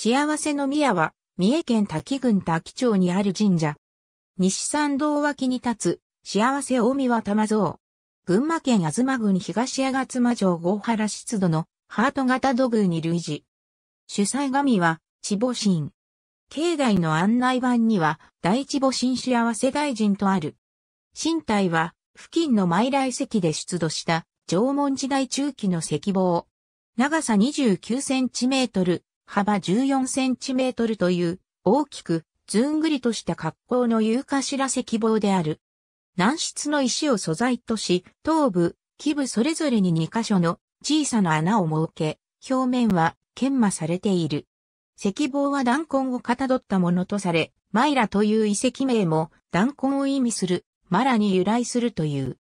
幸せの宮は、三重県滝郡滝町にある神社。西山道脇に立つ、幸せ大宮玉像。群馬県東郡東吾妻城郷原湿度のハート型土偶に類似。主催神は、千母神。境内の案内板には、第一母神幸せ大臣とある。神体は、付近の埋来石で出土した、縄文時代中期の石棒。長さ29センチメートル、幅14センチメートルという大きくずんぐりとした格好の有価白石棒である。軟質の石を素材とし、頭部、基部それぞれに2箇所の小さな穴を設け、表面は研磨されている。石棒は弾痕をかたどったものとされ、マイラという遺跡名も弾痕を意味する、マラに由来するという。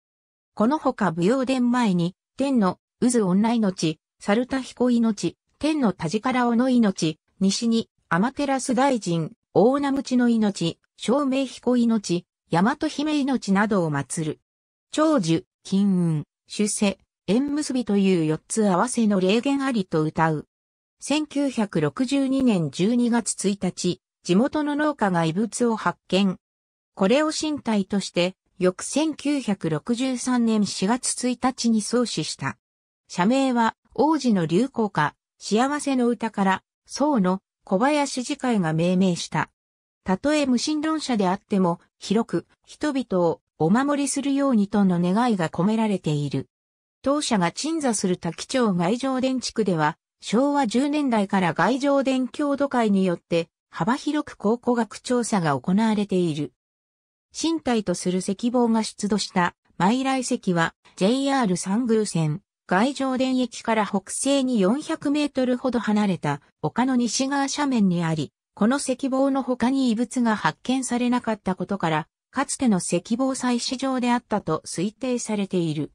このほか武陽殿前に、天の渦女命、猿田彦命、天の田力尾の命、西に、天照大臣、大名口の命、照明彦命、大和姫命などを祀る。長寿、金運、出世、縁結びという四つ合わせの霊言ありと歌う。1962年12月1日、地元の農家が遺物を発見。これを身体として、翌1963年4月1日に創始した。社名は、王子の流行歌、幸せの歌から、宋の小林次会が命名した。たとえ無神論者であっても、広く人々をお守りするようにとの願いが込められている。当社が鎮座する滝町外上殿地区では、昭和10年代から外上殿郷土会によって、幅広く考古学調査が行われている。身体とする石棒が出土した、マイ来石は JR 三宮線、外上田駅から北西に400メートルほど離れた丘の西側斜面にあり、この石棒の他に異物が発見されなかったことから、かつての石棒採取場であったと推定されている。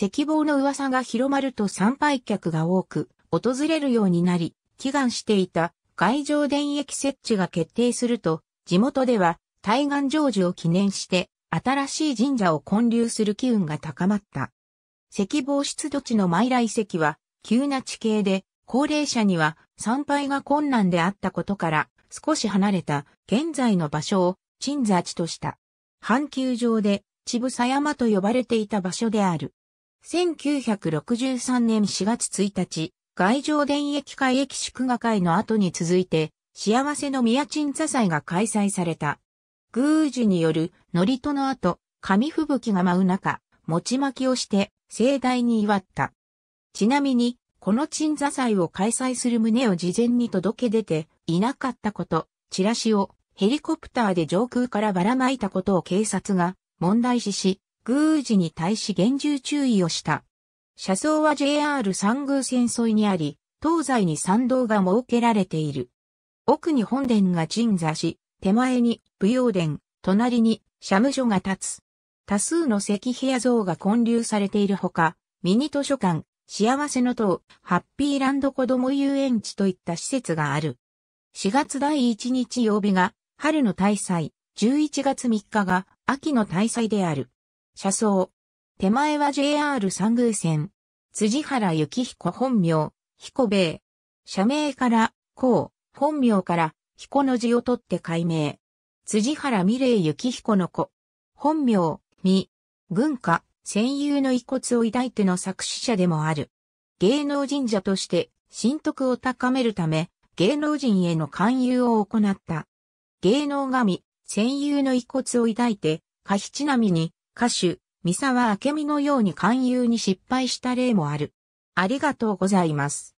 石棒の噂が広まると参拝客が多く、訪れるようになり、祈願していた外上田駅設置が決定すると、地元では対岸成就を記念して、新しい神社を建立する機運が高まった。石防出土地のマ来石遺跡は、急な地形で、高齢者には参拝が困難であったことから、少し離れた現在の場所を鎮座地とした。半球場で、千草山と呼ばれていた場所である。1963年4月1日、外上電駅会駅祝賀会の後に続いて、幸せの宮鎮座祭が開催された。宮司による祝詞の後、紙吹雪が舞う中、餅巻きをして盛大に祝った。ちなみに、この鎮座祭を開催する旨を事前に届け出ていなかったこと、チラシをヘリコプターで上空からばらまいたことを警察が問題視し、宮司に対し厳重注意をした。車窓は JR 三宮線沿いにあり、東西に参道が設けられている。奥に本殿が鎮座し、手前に舞踊殿、隣に社務所が立つ。多数の石碑や像が建立されているほか、ミニ図書館、幸せの塔、ハッピーランド子供遊園地といった施設がある。4月第1日曜日が春の大祭、11月3日が秋の大祭である。車窓。手前は JR 三宮線。辻原幸彦本名、彦兵衛。社名から、こう、本名から、彦の字を取って改名。辻原美玲幸彦の子。本名、み、軍歌、戦友の遺骨を抱いての作詞者でもある。芸能神社として、神徳を高めるため、芸能人への勧誘を行った。芸能神、戦友の遺骨を抱いて、歌碑ちなみに、歌手、三沢明美のように勧誘に失敗した例もある。ありがとうございます。